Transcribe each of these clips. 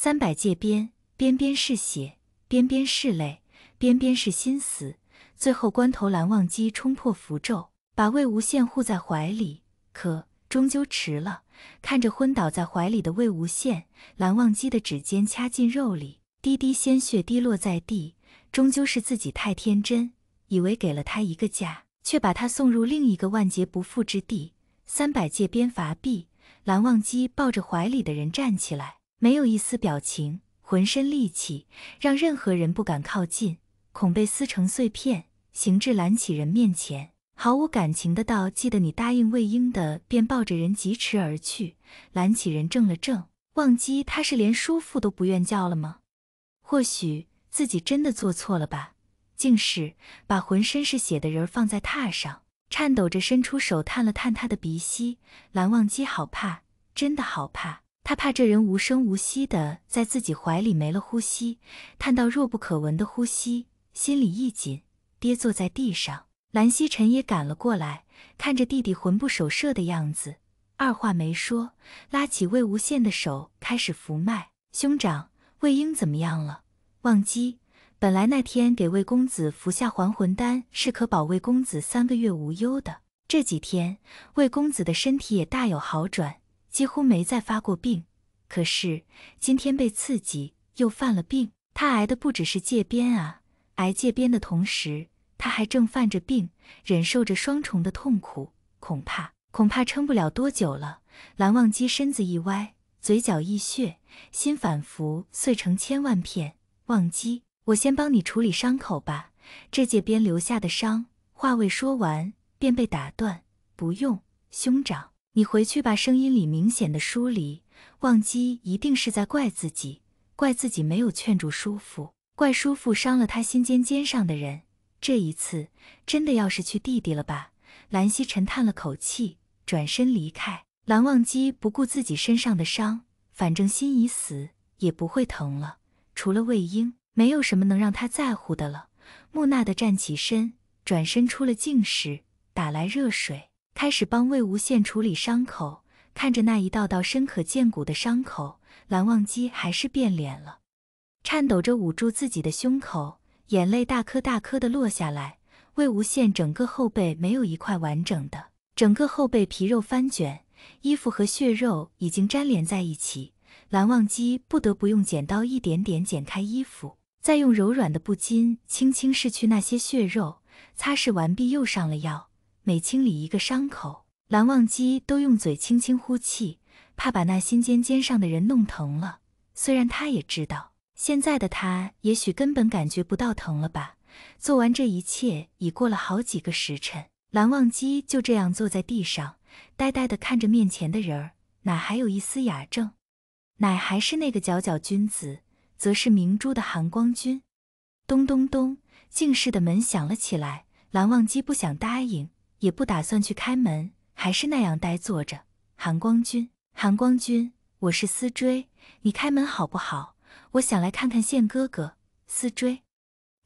三百界边，边边是血，边边是泪，边边是心死。最后关头，蓝忘机冲破符咒，把魏无羡护在怀里，可终究迟了。看着昏倒在怀里的魏无羡，蓝忘机的指尖掐进肉里，滴滴鲜血滴落在地。终究是自己太天真，以为给了他一个家，却把他送入另一个万劫不复之地。三百界边伐壁，蓝忘机抱着怀里的人站起来。没有一丝表情，浑身戾气，让任何人不敢靠近，恐被撕成碎片。行至蓝起人面前，毫无感情的道：“记得你答应魏婴的。”便抱着人疾驰而去。蓝起人怔了怔，忘机，他是连叔父都不愿叫了吗？或许自己真的做错了吧。竟是把浑身是血的人儿放在榻上，颤抖着伸出手探了探他的鼻息。蓝忘机，好怕，真的好怕。他怕这人无声无息的在自己怀里没了呼吸，看到若不可闻的呼吸，心里一紧，跌坐在地上。蓝曦臣也赶了过来，看着弟弟魂不守舍的样子，二话没说，拉起魏无羡的手开始扶脉。兄长，魏婴怎么样了？忘机，本来那天给魏公子服下还魂丹，是可保魏公子三个月无忧的。这几天，魏公子的身体也大有好转。几乎没再发过病，可是今天被刺激又犯了病。他挨的不只是戒鞭啊，挨戒鞭的同时，他还正犯着病，忍受着双重的痛苦，恐怕恐怕撑不了多久了。蓝忘机身子一歪，嘴角溢血，心反复碎成千万片。忘机，我先帮你处理伤口吧，这戒鞭留下的伤。话未说完，便被打断。不用，兄长。你回去吧，声音里明显的疏离。忘机一定是在怪自己，怪自己没有劝住叔父，怪叔父伤了他心尖尖上的人。这一次，真的要是去弟弟了吧？蓝曦臣叹了口气，转身离开。蓝忘机不顾自己身上的伤，反正心已死，也不会疼了。除了魏婴，没有什么能让他在乎的了。木讷的站起身，转身出了静室，打来热水。开始帮魏无羡处理伤口，看着那一道道深可见骨的伤口，蓝忘机还是变脸了，颤抖着捂住自己的胸口，眼泪大颗大颗的落下来。魏无羡整个后背没有一块完整的，整个后背皮肉翻卷，衣服和血肉已经粘连在一起，蓝忘机不得不用剪刀一点点剪开衣服，再用柔软的布巾轻轻拭去那些血肉，擦拭完毕又上了药。每清理一个伤口，蓝忘机都用嘴轻轻呼气，怕把那心尖尖上的人弄疼了。虽然他也知道，现在的他也许根本感觉不到疼了吧。做完这一切，已过了好几个时辰，蓝忘机就这样坐在地上，呆呆地看着面前的人儿，哪还有一丝雅正，乃还是那个皎皎君子，则是明珠的寒光君。咚咚咚，静室的门响了起来，蓝忘机不想答应。也不打算去开门，还是那样呆坐着。韩光君，韩光君，我是思追，你开门好不好？我想来看看宪哥哥。思追，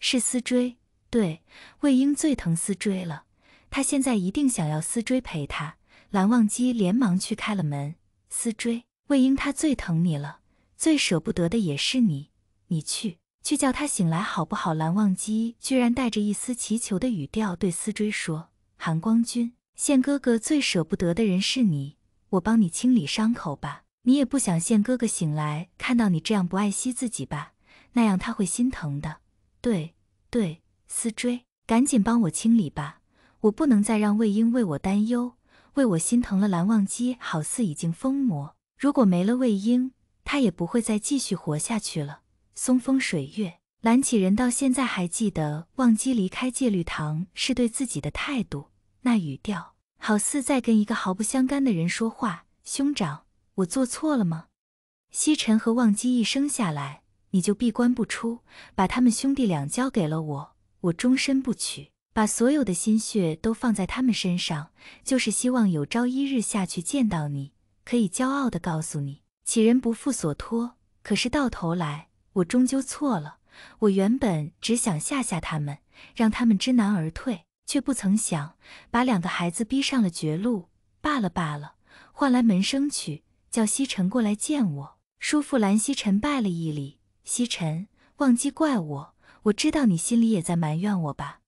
是思追，对，魏婴最疼思追了，他现在一定想要思追陪他。蓝忘机连忙去开了门。思追，魏婴他最疼你了，最舍不得的也是你，你去去叫他醒来好不好？蓝忘机居然带着一丝祈求的语调对思追说。韩光君，现哥哥最舍不得的人是你，我帮你清理伤口吧。你也不想现哥哥醒来看到你这样不爱惜自己吧？那样他会心疼的。对，对，思追，赶紧帮我清理吧。我不能再让魏婴为我担忧，为我心疼了。蓝忘机好似已经疯魔，如果没了魏婴，他也不会再继续活下去了。松风水月，蓝启仁到现在还记得忘机离开戒律堂是对自己的态度。那语调好似在跟一个毫不相干的人说话。兄长，我做错了吗？西沉和忘机一生下来，你就闭关不出，把他们兄弟俩交给了我，我终身不娶，把所有的心血都放在他们身上，就是希望有朝一日下去见到你，可以骄傲的告诉你，几人不负所托。可是到头来，我终究错了。我原本只想吓吓他们，让他们知难而退。却不曾想，把两个孩子逼上了绝路。罢了罢了，唤来门生去，叫西沉过来见我。叔父蓝西沉拜了一礼。西沉，忘记怪我。我知道你心里也在埋怨我吧？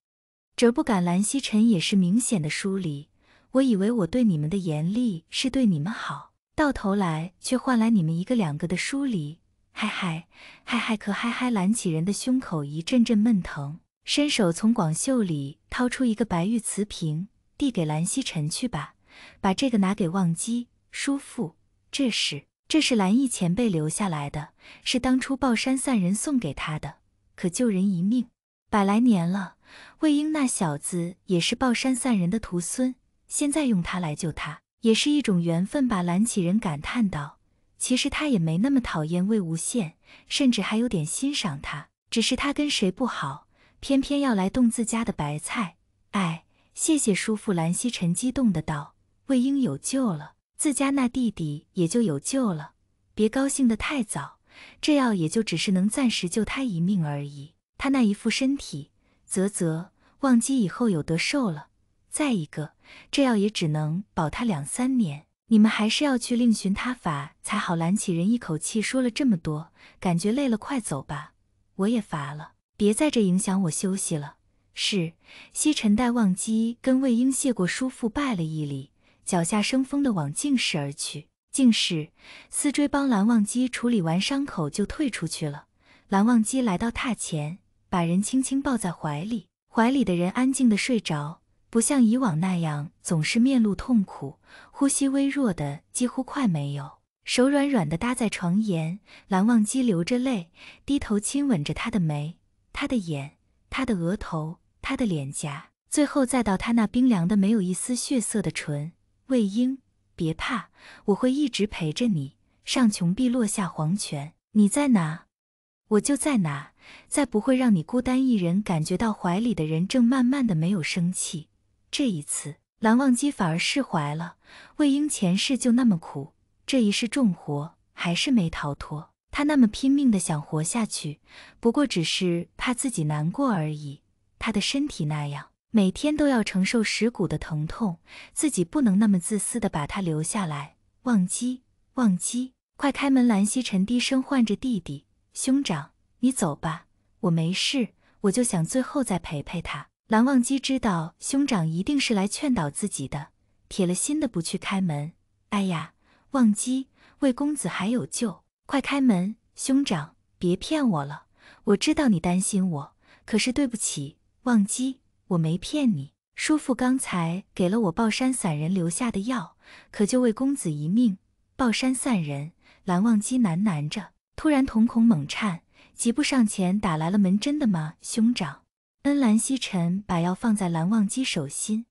侄不敢。蓝西沉也是明显的疏离。我以为我对你们的严厉是对你们好，到头来却换来你们一个两个的疏离。嗨嗨嗨嗨，可嗨嗨！揽起人的胸口一阵阵闷疼。伸手从广袖里掏出一个白玉瓷瓶，递给蓝曦臣：“去吧，把这个拿给忘机叔父。这是，这是蓝奕前辈留下来的，是当初抱山散人送给他的，可救人一命。百来年了，魏婴那小子也是抱山散人的徒孙，现在用他来救他，也是一种缘分吧。”蓝启仁感叹道：“其实他也没那么讨厌魏无羡，甚至还有点欣赏他，只是他跟谁不好。”偏偏要来动自家的白菜，哎！谢谢叔父，蓝西臣激动的道：“魏婴有救了，自家那弟弟也就有救了。别高兴的太早，这药也就只是能暂时救他一命而已。他那一副身体，啧啧，忘机以后有得受了。再一个，这药也只能保他两三年，你们还是要去另寻他法才好。”蓝启仁一口气说了这么多，感觉累了，快走吧，我也乏了。别在这影响我休息了。是，西尘带忘机跟魏婴谢过叔父，拜了一礼，脚下生风的往静室而去。静室，思追帮蓝忘机处理完伤口就退出去了。蓝忘机来到榻前，把人轻轻抱在怀里，怀里的人安静的睡着，不像以往那样总是面露痛苦，呼吸微弱的几乎快没有，手软软的搭在床沿。蓝忘机流着泪，低头亲吻着他的眉。他的眼，他的额头，他的脸颊，最后再到他那冰凉的没有一丝血色的唇。魏婴，别怕，我会一直陪着你，上穷碧落下黄泉，你在哪，我就在哪，再不会让你孤单一人。感觉到怀里的人正慢慢的没有生气，这一次，蓝忘机反而释怀了。魏婴前世就那么苦，这一世重活还是没逃脱。他那么拼命的想活下去，不过只是怕自己难过而已。他的身体那样，每天都要承受蚀骨的疼痛，自己不能那么自私的把他留下来。忘机，忘机，快开门！蓝曦臣低声唤着弟弟，兄长，你走吧，我没事，我就想最后再陪陪他。蓝忘机知道兄长一定是来劝导自己的，铁了心的不去开门。哎呀，忘机，魏公子还有救！快开门，兄长，别骗我了。我知道你担心我，可是对不起，忘机，我没骗你。叔父刚才给了我抱山散人留下的药，可就为公子一命。抱山散人，蓝忘机喃喃着，突然瞳孔猛颤，急步上前打来了门。真的吗，兄长？恩，蓝曦臣把药放在蓝忘机手心。